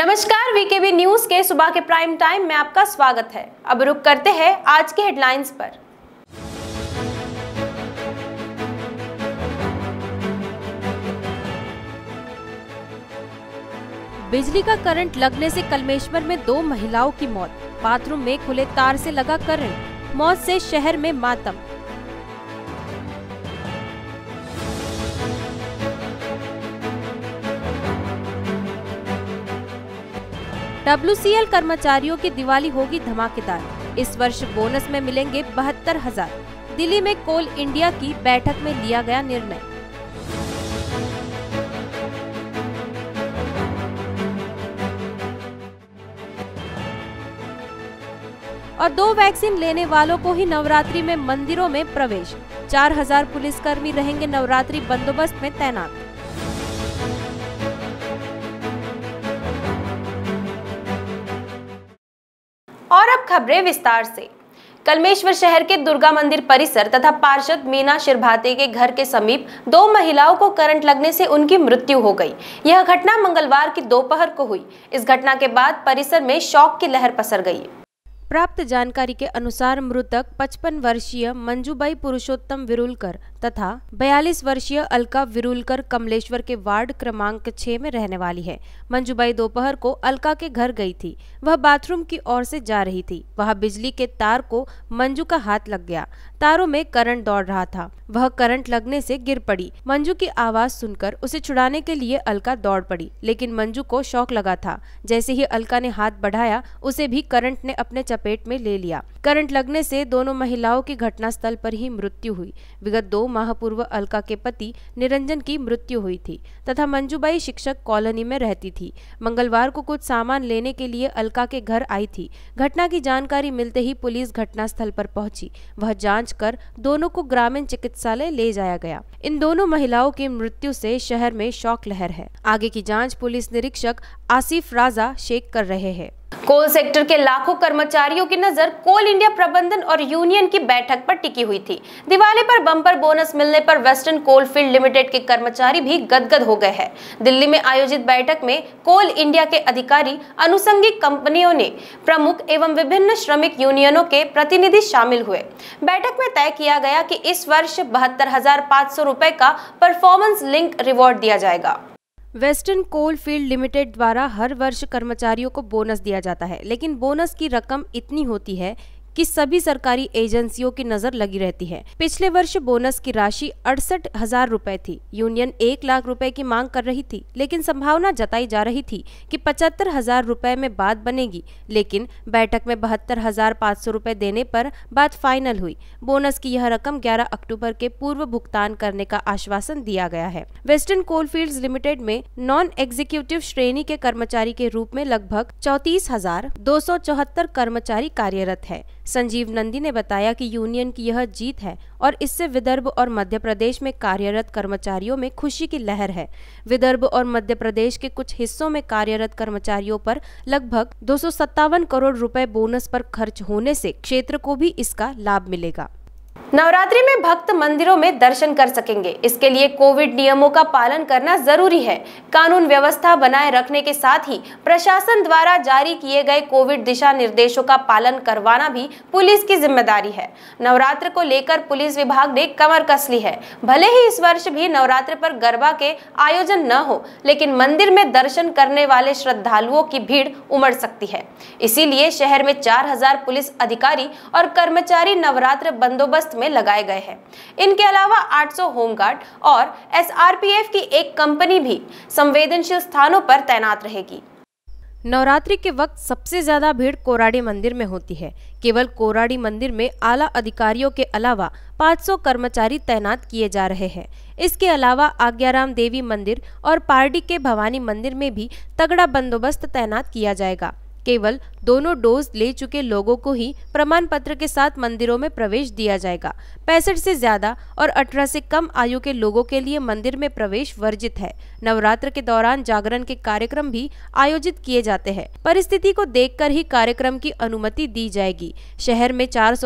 नमस्कार VKB news के सुबह के प्राइम टाइम में आपका स्वागत है अब रुक करते हैं आज के हेडलाइंस पर बिजली का करंट लगने से कलमेश्वर में दो महिलाओं की मौत बाथरूम में खुले तार से लगा करंट मौत से शहर में मातम डब्ल्यूसीएल कर्मचारियों की दिवाली होगी धमाकेदार इस वर्ष बोनस में मिलेंगे बहत्तर हजार दिल्ली में कोल इंडिया की बैठक में लिया गया निर्णय और दो वैक्सीन लेने वालों को ही नवरात्रि में मंदिरों में प्रवेश 4000 पुलिसकर्मी रहेंगे नवरात्रि बंदोबस्त में तैनात और अब खबरें विस्तार से कलमेश्वर शहर के दुर्गा मंदिर परिसर तथा पार्षद मीना शिरभाते के घर के समीप दो महिलाओं को करंट लगने से उनकी मृत्यु हो गई यह घटना मंगलवार की दोपहर को हुई इस घटना के बाद परिसर में शौक की लहर पसर गई प्राप्त जानकारी के अनुसार मृतक 55 वर्षीय मंजूबाई पुरुषोत्तम विरुलकर तथा 42 वर्षीय अलका विरुलकर कमलेश्वर के वार्ड क्रमांक 6 में रहने वाली है मंजूबाई दोपहर को अलका के घर गई थी वह बाथरूम की ओर से जा रही थी वहां बिजली के तार को मंजू का हाथ लग गया तारों में करंट दौड़ रहा था वह करंट लगने से गिर पड़ी मंजू की आवाज सुनकर उसे छुड़ाने के लिए अलका दौड़ पड़ी लेकिन मंजू को शौक लगा था जैसे ही अलका ने हाथ बढ़ाया उसे भी करंट ने अपने चपेट में ले लिया करंट लगने से दोनों महिलाओं की घटनास्थल पर ही मृत्यु हुई विगत दो माह पूर्व अलका के पति निरंजन की मृत्यु हुई थी तथा मंजूबाई शिक्षक कॉलोनी में रहती थी मंगलवार को कुछ सामान लेने के लिए अलका के घर आई थी घटना की जानकारी मिलते ही पुलिस घटनास्थल पर पहुंची वह जांच कर दोनों को ग्रामीण चिकित्सालय ले जाया गया इन दोनों महिलाओं की मृत्यु से शहर में शौक लहर है आगे की जांच पुलिस निरीक्षक आसिफ राजा शेख कर रहे हैं कोल सेक्टर के लाखों कर्मचारियों की नजर कोल इंडिया प्रबंधन और यूनियन की बैठक पर टिकी हुई थी दिवाली पर बम्पर बोनस मिलने पर वेस्टर्न कोल फील्ड लिमिटेड के कर्मचारी भी गदगद हो गए हैं दिल्ली में आयोजित बैठक में कोल इंडिया के अधिकारी अनुसंगिक कंपनियों ने प्रमुख एवं विभिन्न श्रमिक यूनियनों के प्रतिनिधि शामिल हुए बैठक में तय किया गया की कि इस वर्ष बहत्तर हजार का परफॉर्मेंस लिंक रिवॉर्ड दिया जाएगा वेस्टर्न कोल फील्ड लिमिटेड द्वारा हर वर्ष कर्मचारियों को बोनस दिया जाता है लेकिन बोनस की रकम इतनी होती है की सभी सरकारी एजेंसियों की नजर लगी रहती है पिछले वर्ष बोनस की राशि अड़सठ हजार रूपए थी यूनियन एक लाख रूपए की मांग कर रही थी लेकिन संभावना जताई जा रही थी कि पचहत्तर हजार रूपए में बात बनेगी लेकिन बैठक में बहत्तर हजार पाँच सौ रूपए देने पर बात फाइनल हुई बोनस की यह रकम ग्यारह अक्टूबर के पूर्व भुगतान करने का आश्वासन दिया गया है वेस्टर्न कोलफील्ड्स लिमिटेड में नॉन एग्जीक्यूटिव श्रेणी के कर्मचारी के रूप में लगभग चौतीस हजार दो सौ चौहत्तर कर्मचारी कार्यरत है संजीव नंदी ने बताया कि यूनियन की यह जीत है और इससे विदर्भ और मध्य प्रदेश में कार्यरत कर्मचारियों में खुशी की लहर है विदर्भ और मध्य प्रदेश के कुछ हिस्सों में कार्यरत कर्मचारियों पर लगभग दो करोड़ रुपए बोनस पर खर्च होने से क्षेत्र को भी इसका लाभ मिलेगा नवरात्रि में भक्त मंदिरों में दर्शन कर सकेंगे इसके लिए कोविड नियमों का पालन करना जरूरी है कानून व्यवस्था बनाए रखने के साथ ही प्रशासन द्वारा जारी किए गए कोविड दिशा निर्देशों का पालन करवाना भी पुलिस की जिम्मेदारी है नवरात्र को लेकर पुलिस विभाग ने कमर कस ली है भले ही इस वर्ष भी नवरात्र पर गरबा के आयोजन न हो लेकिन मंदिर में दर्शन करने वाले श्रद्धालुओं की भीड़ उमड़ सकती है इसीलिए शहर में चार पुलिस अधिकारी और कर्मचारी नवरात्र बंदोबस्त गश्त में लगाए गए हैं इनके अलावा 800 होमगार्ड और एसआरपीएफ की एक कंपनी भी संवेदनशील स्थानों पर तैनात रहेगी नवरात्रि के वक्त सबसे ज्यादा भीड़ कोराड़ी मंदिर में होती है केवल कोराड़ी मंदिर में आला अधिकारियों के अलावा 500 कर्मचारी तैनात किए जा रहे हैं इसके अलावा आज्ञाराम देवी मंदिर और पार्डी के भवानी मंदिर में भी तगड़ा बंदोबस्त तैनात किया जाएगा केवल दोनों डोज ले चुके लोगों को ही प्रमाण पत्र के साथ मंदिरों में प्रवेश दिया जाएगा पैंसठ से ज्यादा और अठारह से कम आयु के लोगों के लिए मंदिर में प्रवेश वर्जित है नवरात्र के दौरान जागरण के कार्यक्रम भी आयोजित किए जाते हैं परिस्थिति को देख ही कार्यक्रम की अनुमति दी जाएगी शहर में चार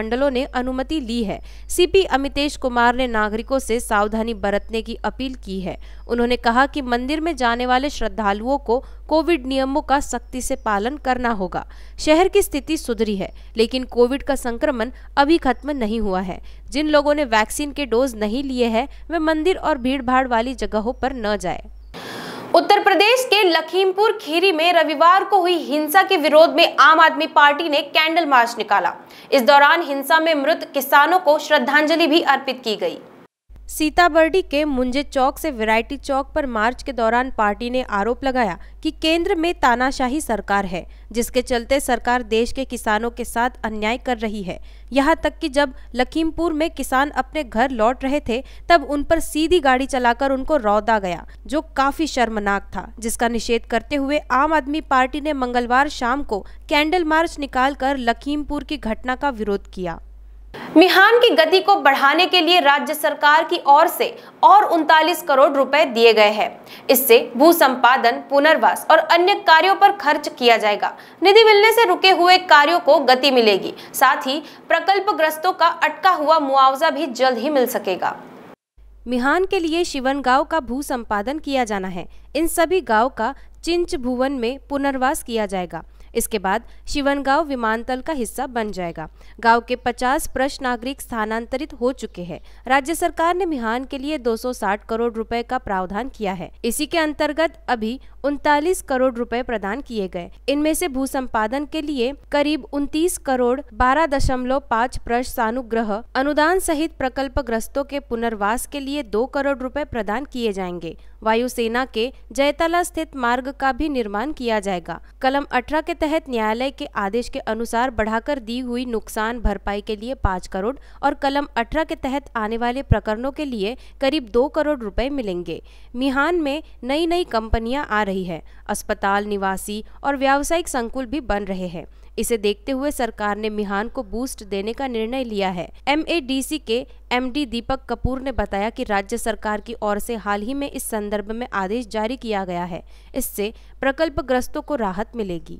मंडलों ने अनुमति ली है सीपी अमितेश कुमार ने नागरिकों से सावधानी बरतने की अपील की है उन्होंने कहा कि मंदिर में जाने वाले श्रद्धालुओं को कोविड नियमों का सख्ती से पालन करना होगा शहर की स्थिति सुधरी है लेकिन कोविड का संक्रमण अभी खत्म नहीं हुआ है जिन लोगों ने वैक्सीन के डोज नहीं लिए हैं वे मंदिर और भीड़ भाड़ वाली जगहों पर न जाए उत्तर प्रदेश के लखीमपुर खीरी में रविवार को हुई हिंसा के विरोध में आम आदमी पार्टी ने कैंडल मार्च निकाला इस दौरान हिंसा में मृत किसानों को श्रद्धांजलि भी अर्पित की गई सीताबर्डी के मुंजे चौक से वैरायटी चौक पर मार्च के दौरान पार्टी ने आरोप लगाया कि केंद्र में तानाशाही सरकार है जिसके चलते सरकार देश के किसानों के साथ अन्याय कर रही है यहां तक कि जब लखीमपुर में किसान अपने घर लौट रहे थे तब उन पर सीधी गाड़ी चलाकर उनको रौदा गया जो काफी शर्मनाक था जिसका निषेध करते हुए आम आदमी पार्टी ने मंगलवार शाम को कैंडल मार्च निकालकर लखीमपुर की घटना का विरोध किया मिहान की गति को बढ़ाने के लिए राज्य सरकार की ओर से और उनतालीस करोड़ रुपए दिए गए हैं इससे भू संपादन पुनर्वास और अन्य कार्यों पर खर्च किया जाएगा निधि मिलने से रुके हुए कार्यों को गति मिलेगी साथ ही प्रकल्प ग्रस्तों का अटका हुआ मुआवजा भी जल्द ही मिल सकेगा मिहान के लिए शिवन गांव का भू संपादन किया जाना है इन सभी गाँव का चिंच भुवन में पुनर्वास किया जाएगा इसके बाद शिवनगांव विमानतल का हिस्सा बन जाएगा गांव के 50 प्रश्न नागरिक स्थानांतरित हो चुके हैं राज्य सरकार ने मिहान के लिए 260 करोड़ रुपए का प्रावधान किया है इसी के अंतर्गत अभी उनतालीस करोड़ रुपए प्रदान किए गए इनमें से भू संपादन के लिए करीब उनतीस करोड़ बारह दशमलव पाँच प्रशानुग्रह अनुदान सहित प्रकल्प ग्रस्तों के पुनर्वास के लिए दो करोड़ रुपए प्रदान किए जाएंगे वायुसेना के जयतला स्थित मार्ग का भी निर्माण किया जाएगा कलम अठारह के तहत न्यायालय के आदेश के अनुसार बढ़ाकर दी हुई नुकसान भरपाई के लिए पाँच करोड़ और कलम अठारह के तहत आने वाले प्रकरणों के लिए करीब दो करोड़ रुपए मिलेंगे मिहान में नई नई कंपनियां आ रही रही है अस्पताल निवासी और व्यावसायिक संकुल भी बन रहे हैं इसे देखते हुए सरकार ने मिहान को बूस्ट देने का निर्णय लिया है एम के एम दीपक कपूर ने बताया कि राज्य सरकार की ओर से हाल ही में इस संदर्भ में आदेश जारी किया गया है इससे प्रकल्प ग्रस्तों को राहत मिलेगी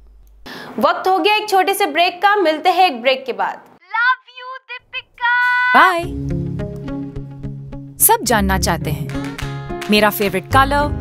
वक्त हो गया एक छोटे से ब्रेक का मिलते हैं एक ब्रेक के बाद लव यू बाय सब जानना चाहते हैं मेरा favourite colour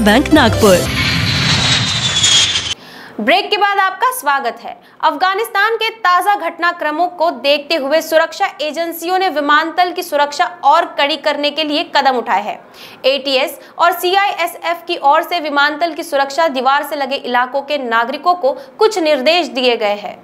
bank Nagpur break के बाद आपका स्वागत है अफगानिस्तान के ताजा घटनाक्रमों को देखते हुए सुरक्षा एजेंसियों ने विमानतल की सुरक्षा और कड़ी करने के लिए कदम उठाए हैं एटीएस और सीआईएसएफ की ओर से विमानतल की सुरक्षा दीवार से लगे इलाकों के नागरिकों को कुछ निर्देश दिए गए हैं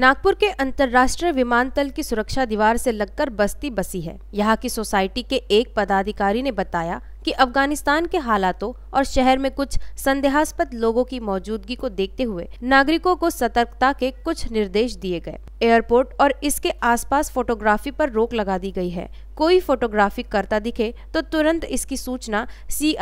नागपुर के अंतर्राष्ट्रीय विमानतल की सुरक्षा दीवार से लगकर बस्ती बसी है यहाँ की सोसाइटी के एक पदाधिकारी ने बताया कि अफगानिस्तान के हालातों और शहर में कुछ संदेहास्पद लोगों की मौजूदगी को देखते हुए नागरिकों को सतर्कता के कुछ निर्देश दिए गए एयरपोर्ट और इसके आसपास फोटोग्राफी पर रोक लगा दी गई है कोई फोटोग्राफी करता दिखे तो तुरंत इसकी सूचना सी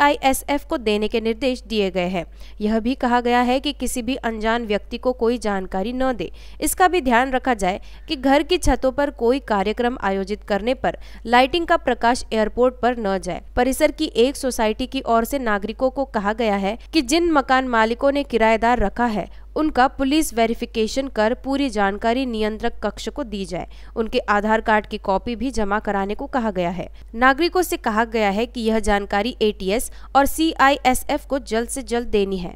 को देने के निर्देश दिए गए हैं यह भी कहा गया है कि किसी भी अनजान व्यक्ति को कोई जानकारी न दे इसका भी ध्यान रखा जाए कि घर की छतों पर कोई कार्यक्रम आयोजित करने पर लाइटिंग का प्रकाश एयरपोर्ट पर न जाए परिसर की एक सोसाइटी की ओर से नागरिकों को कहा गया है कि जिन मकान मालिकों ने किराएदार रखा है उनका पुलिस वेरिफिकेशन कर पूरी जानकारी नियंत्रक कक्ष को दी जाए उनके आधार कार्ड की कॉपी भी जमा कराने को कहा गया है नागरिकों से कहा गया है कि यह जानकारी एटीएस और सीआईएसएफ को जल्द से जल्द देनी है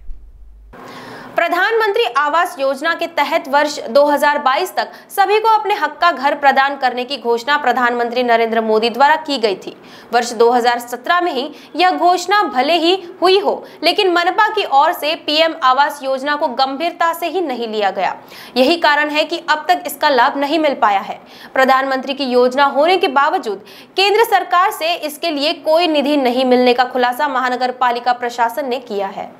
प्रधानमंत्री आवास योजना के तहत वर्ष 2022 तक सभी को अपने हक का घर प्रदान करने की घोषणा प्रधानमंत्री नरेंद्र मोदी द्वारा की गई थी वर्ष 2017 में ही यह घोषणा भले ही हुई हो लेकिन मनपा की ओर से पीएम आवास योजना को गंभीरता से ही नहीं लिया गया यही कारण है कि अब तक इसका लाभ नहीं मिल पाया है प्रधानमंत्री की योजना होने के बावजूद केंद्र सरकार से इसके लिए कोई निधि नहीं मिलने का खुलासा महानगर पालिका प्रशासन ने किया है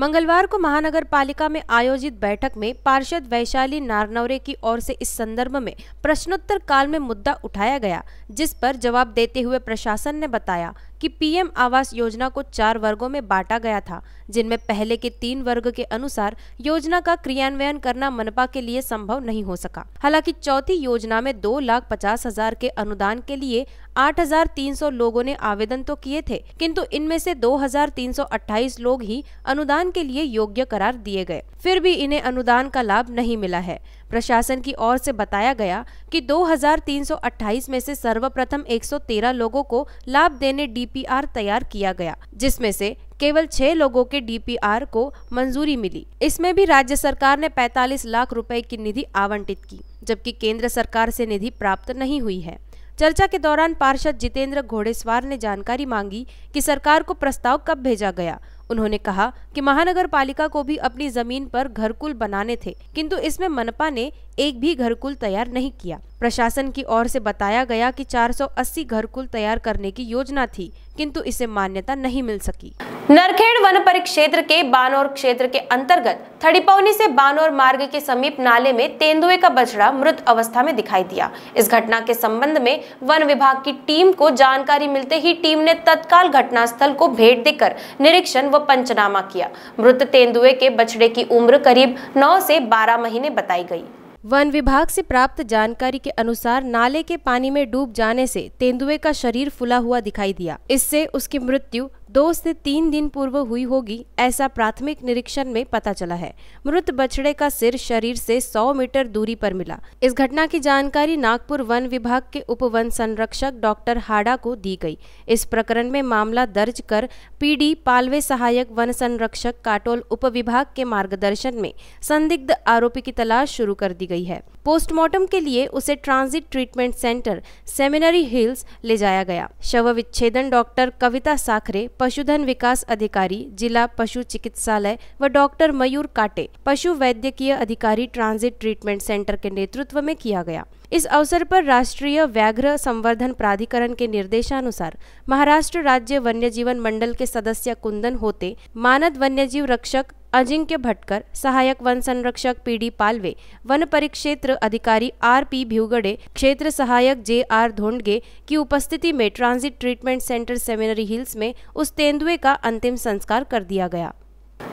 मंगलवार को महानगर पालिका में आयोजित बैठक में पार्षद वैशाली नारनवरे की ओर से इस संदर्भ में प्रश्नोत्तर काल में मुद्दा उठाया गया जिस पर जवाब देते हुए प्रशासन ने बताया कि पीएम आवास योजना को चार वर्गों में बांटा गया था जिनमें पहले के तीन वर्ग के अनुसार योजना का क्रियान्वयन करना मनपा के लिए संभव नहीं हो सका हालांकि चौथी योजना में दो लाख पचास हजार के अनुदान के लिए 8,300 लोगों ने आवेदन तो किए थे किंतु इनमें से 2,328 लोग ही अनुदान के लिए योग्य करार दिए गए फिर भी इन्हें अनुदान का लाभ नहीं मिला है प्रशासन की ओर से बताया गया कि 2328 में से सर्वप्रथम 113 लोगों को लाभ देने डीपीआर तैयार किया गया जिसमें से केवल छह लोगों के डीपीआर को मंजूरी मिली इसमें भी राज्य सरकार ने 45 लाख रुपए की निधि आवंटित की जबकि केंद्र सरकार से निधि प्राप्त नहीं हुई है चर्चा के दौरान पार्षद जितेंद्र घोड़ेसवार ने जानकारी मांगी कि सरकार को प्रस्ताव कब भेजा गया उन्होंने कहा कि महानगर पालिका को भी अपनी जमीन पर घरकुल बनाने थे किंतु इसमें मनपा ने एक भी घरकुल तैयार नहीं किया प्रशासन की ओर से बताया गया कि 480 घरकुल तैयार करने की योजना थी किंतु इसे मान्यता नहीं मिल सकी नरखेड़ वन परिक्षेत्र के बानौर क्षेत्र के अंतर्गत थड़ीपौनी से बानौर मार्ग के समीप नाले में तेंदुए का बछड़ा मृत अवस्था में दिखाई दिया इस घटना के संबंध में वन विभाग की टीम को जानकारी मिलते ही टीम ने तत्काल घटनास्थल को भेंट देकर निरीक्षण व पंचनामा किया मृत तेंदुए के बछड़े की उम्र करीब नौ से बारह महीने बताई गई वन विभाग से प्राप्त जानकारी के अनुसार नाले के पानी में डूब जाने से तेंदुए का शरीर फुला हुआ दिखाई दिया इससे उसकी मृत्यु दो से तीन दिन पूर्व हुई होगी ऐसा प्राथमिक निरीक्षण में पता चला है मृत बछड़े का सिर शरीर से 100 मीटर दूरी पर मिला इस घटना की जानकारी नागपुर वन विभाग के उप वन संरक्षक डॉक्टर हाडा को दी गई इस प्रकरण में मामला दर्ज कर पीडी पालवे सहायक वन संरक्षक काटोल उप विभाग के मार्गदर्शन में संदिग्ध आरोपी की तलाश शुरू कर दी गई है पोस्टमार्टम के लिए उसे transit treatment centre Seminary Hills ले जाया गया शव विच्छेदन डॉक्टर कविता साखरे पशुधन विकास अधिकारी जिला पशु चिकित्सालय व डॉक्टर मयूर काटे पशु वैद्यकीय अधिकारी ट्रांजिट ट्रीटमेंट सेंटर के नेतृत्व में किया गया इस अवसर पर राष्ट्रीय व्याघ्र संवर्धन प्राधिकरण के निर्देशानुसार महाराष्ट्र राज्य वन्यजीवन मंडल के सदस्य कुंदन होते मानद वन्यजीव रक्षक अजिंक्य भटकर सहायक वन संरक्षक पी डी पालवे वन परिक्षेत्र अधिकारी आर पी भ्यूगड़े क्षेत्र सहायक जे आर धोंडगे की उपस्थिति में transit treatment centre Seminary Hills में उस तेंदुए का अंतिम संस्कार कर दिया गया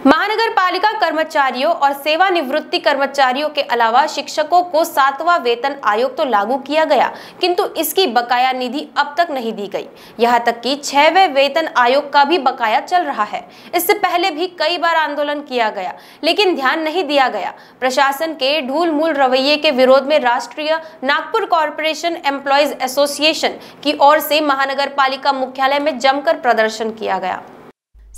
महानगर पालिका कर्मचारियों और सेवानिवृत्ति कर्मचारियों के अलावा शिक्षकों को सातवां वेतन आयोग तो लागू किया गया किंतु इसकी बकाया निधि अब तक नहीं दी गई यहां तक कि छहवें वेतन आयोग का भी बकाया चल रहा है इससे पहले भी कई बार आंदोलन किया गया लेकिन ध्यान नहीं दिया गया प्रशासन के ढूल मूल रवैये के विरोध में राष्ट्रीय नागपुर कॉरपोरेशन एम्प्लॉयज एसोसिएशन की ओर से महानगर पालिका मुख्यालय में जमकर प्रदर्शन किया गया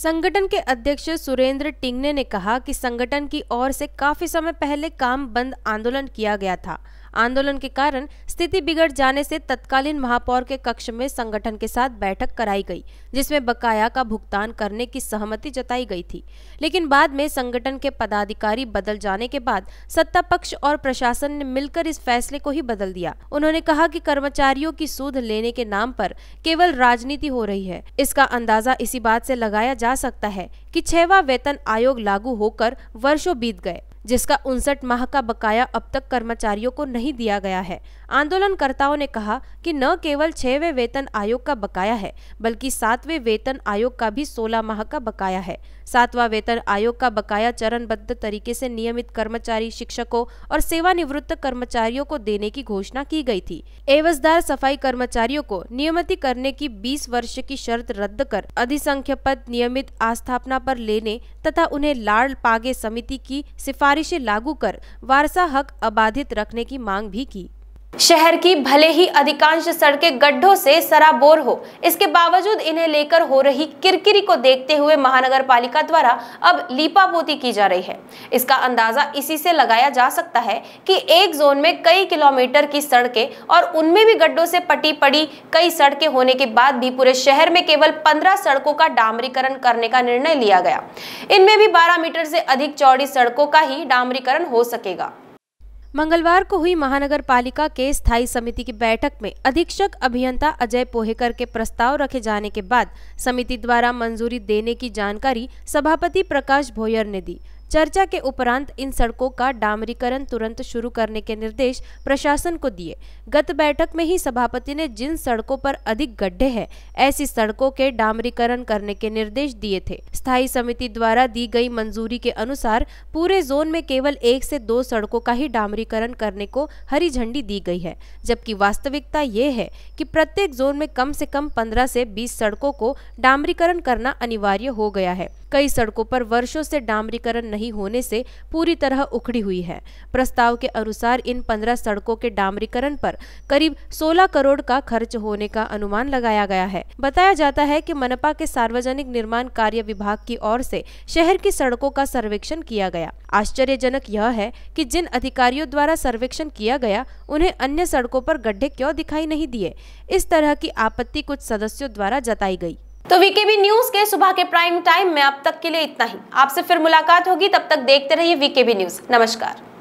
संगठन के अध्यक्ष सुरेंद्र टिंगने ने कहा कि संगठन की ओर से काफी समय पहले काम बंद आंदोलन किया गया था आंदोलन के कारण स्थिति बिगड़ जाने से तत्कालीन महापौर के कक्ष में संगठन के साथ बैठक कराई गई जिसमें बकाया का भुगतान करने की सहमति जताई गई थी लेकिन बाद में संगठन के पदाधिकारी बदल जाने के बाद सत्ता पक्ष और प्रशासन ने मिलकर इस फैसले को ही बदल दिया उन्होंने कहा कि कर्मचारियों की सूद लेने के नाम पर केवल राजनीति हो रही है इसका अंदाजा इसी बात से लगाया जा सकता है कि छवा वेतन आयोग लागू होकर वर्षों बीत गए जिसका उनसठ माह का बकाया अब तक कर्मचारियों को नहीं दिया गया है आंदोलनकर्ताओं ने कहा कि न केवल छहवें वेतन आयोग का बकाया है बल्कि सातवें वेतन आयोग का भी सोलह माह का बकाया है सातवां वेतन आयोग का बकाया चरणबद्ध तरीके से नियमित कर्मचारी शिक्षकों और सेवानिवृत्त कर्मचारियों को देने की घोषणा की गई थी एवजदार सफाई कर्मचारियों को नियमित करने की 20 वर्ष की शर्त रद्द कर अधिसंख्य पद नियमित आस्थापना पर लेने तथा उन्हें लाड़ पागे समिति की सिफारिश और लागू कर वारसा हक अबाधित रखने की मांग भी की शहर की भले ही अधिकांश सड़कें गड्ढों से सराबोर हो इसके बावजूद इन्हें लेकर हो रही किरकिरी को देखते हुए महानगर पालिका द्वारा अब लीपापोती की जा रही है इसका अंदाजा इसी से लगाया जा सकता है कि एक जोन में कई किलोमीटर की सड़कें और उनमें भी गड्ढों से पटी पड़ी कई सड़कें होने के बाद भी पूरे शहर में केवल पंद्रह सड़कों का डामरीकरण करने का निर्णय लिया गया इनमें भी बारह मीटर से अधिक चौड़ी सड़कों का ही डामरीकरण हो सकेगा मंगलवार को हुई महानगर पालिका के स्थायी समिति की बैठक में अधीक्षक अभियंता अजय पोहेकर के प्रस्ताव रखे जाने के बाद समिति द्वारा मंजूरी देने की जानकारी सभापति प्रकाश भोयर ने दी चर्चा के उपरांत इन सड़कों का डामरीकरण तुरंत शुरू करने के निर्देश प्रशासन को दिए गत बैठक में ही सभापति ने जिन सड़कों पर अधिक गड्ढे हैं ऐसी सड़कों के डामरीकरण करने के निर्देश दिए थे स्थायी समिति द्वारा दी गई मंजूरी के अनुसार पूरे जोन में केवल एक से दो सड़कों का ही डामरीकरण करने को हरी झंडी दी गई है जबकि वास्तविकता ये है कि प्रत्येक जोन में कम से कम पंद्रह से बीस सड़कों को डामरीकरण करना अनिवार्य हो गया है कई सड़कों पर वर्षों से डामरीकरण नहीं होने से पूरी तरह उखड़ी हुई है प्रस्ताव के अनुसार इन पंद्रह सड़कों के डामरीकरण पर करीब सोलह करोड़ का खर्च होने का अनुमान लगाया गया है बताया जाता है की मनपा के सार्वजनिक निर्माण कार्य विभाग की ओर से शहर की सड़कों का सर्वेक्षण किया गया आश्चर्यजनक यह है कि जिन अधिकारियों द्वारा सर्वेक्षण किया गया उन्हें अन्य सड़कों पर गड्ढे क्यों दिखाई नहीं दिए इस तरह की आपत्ति कुछ सदस्यों द्वारा जताई गई तो वीकेबी न्यूज के सुबह के प्राइम टाइम में अब तक के लिए इतना ही आपसे फिर मुलाकात होगी तब तक देखते रहिए वीकेबी न्यूज नमस्कार